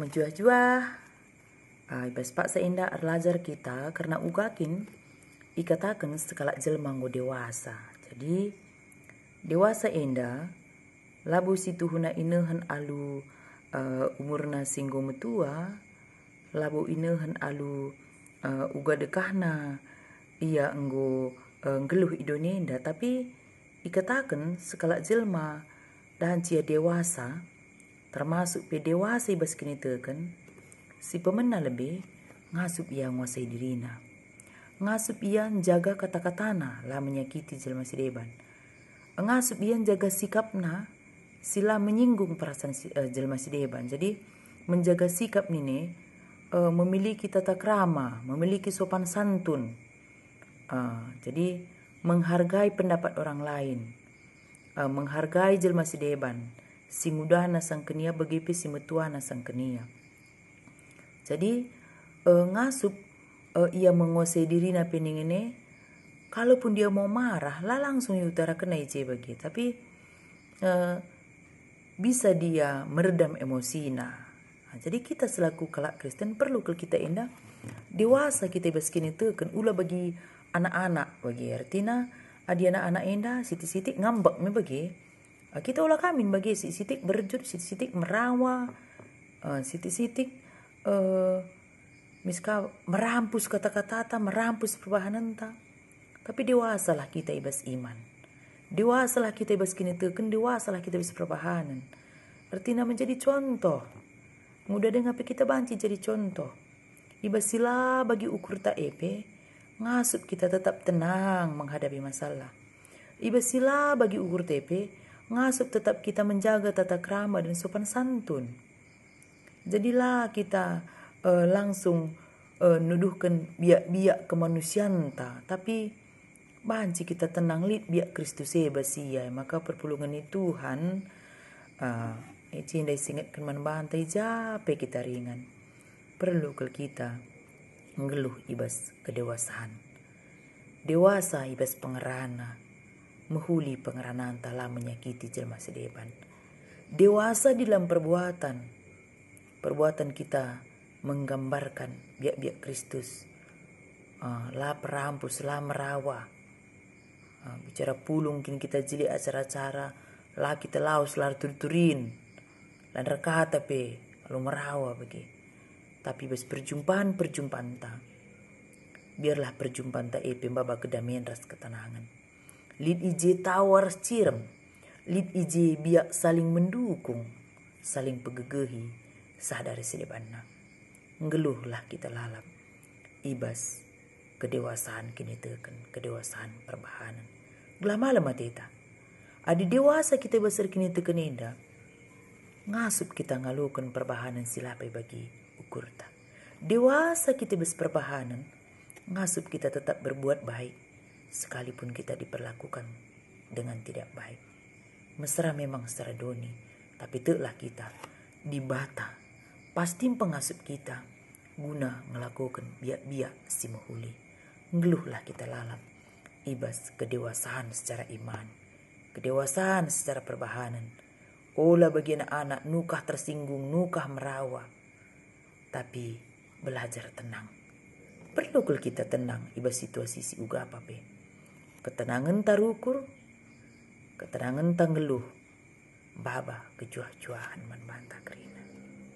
menjuah-juah. Ibas pak seindah arlajar kita karena ugakin ikatakan sekalak jelma go dewasa. Jadi dewasa indah labu situ huna inehan alu uh, eh, umurna singgo metua labu inehan alu uh, uga dekahna ia enggo uh, eh, geluh idonenda tapi ikatakan sekala jelma dan cia dewasa termasuk pe dewasa kini teken, kan, si pemena lebih ngasup ia nguasai dirina. Ngasup ia jaga kata-katana lah menyakiti jelma si deban. Ngasup ia jaga sikapna sila menyinggung perasaan si, uh, eh, jelma si deban. Jadi menjaga sikap nini uh, memiliki tata krama, memiliki sopan santun. Uh, jadi menghargai pendapat orang lain, uh, menghargai jelma si deban si mudah na sangkenia si metua na sangkenia. Jadi uh, ngasup uh, ia menguasai diri na ini. kalaupun dia mau marah lah langsung utara kena ije bagi tapi uh, bisa dia meredam emosinya. Nah, jadi kita selaku kelak Kristen perlu ke kita indah dewasa kita beskin itu kan ulah bagi anak-anak bagi artinya adi anak-anak indah siti-siti ngambek me bagi Eh, kita ulah kamin bagi si sitik berjut si sitik merawa uh, eh, sitik sitik uh, eh, miska merampus kata-kata merampus perbahanan ta tapi lah kita ibas iman dewasa lah kita ibas kini teken lah kita ibas perbahanan artinya menjadi contoh mudah dengan kita banci jadi contoh ibas sila bagi ukur tak epe ngasup kita tetap tenang menghadapi masalah ibas sila bagi ukur tepe ngasup tetap kita menjaga tata krama dan sopan santun. Jadilah kita uh, langsung uh, nuduhkan biak-biak kemanusiaan ta, tapi banci kita tenang lid biak Kristus ya basia, maka perpulungan itu Tuhan uh, cindai singet keman bantai jape kita ringan. Perlu ke kita mengeluh ibas kedewasaan. Dewasa ibas pengerana menghuli pengeranaan telah menyakiti jelma sedepan Dewasa di dalam perbuatan. Perbuatan kita menggambarkan biak-biak Kristus. lah perampus, lah merawa. Ah, bicara pulung kini kita jeli acara-acara. Lah kita laus, lah turin. Lah rekata pe, lalu merawa begitu. Tapi bes perjumpaan-perjumpaan tak. Biarlah perjumpaan tak epe eh, mbaba kedamaian ras ketenangan Lid ije tawar cirem. Lid ije biak saling mendukung, saling pegegehi, sadar sedepanna. Ngeluhlah kita lalap. Ibas, kedewasaan kini teken, kedewasaan perbahanan. Gelamalah mateta. Adi dewasa kita besar kini teken indah. Ngasup kita ngalukan perbahanan silapai bagi ukurta. Dewasa kita bes perbahanan, ngasup kita tetap berbuat baik sekalipun kita diperlakukan dengan tidak baik. Mesra memang secara doni, tapi telah kita dibata. Pasti pengasup kita guna melakukan biak-biak si Ngeluhlah kita lalap. Ibas kedewasaan secara iman, kedewasaan secara perbahanan. Ola bagian anak nukah tersinggung, nukah merawa. Tapi belajar tenang. Perlu kita tenang ibas situasi si uga apa pe ketenangan tarukur, ketenangan tanggeluh, baba kejuah-juahan man kerina.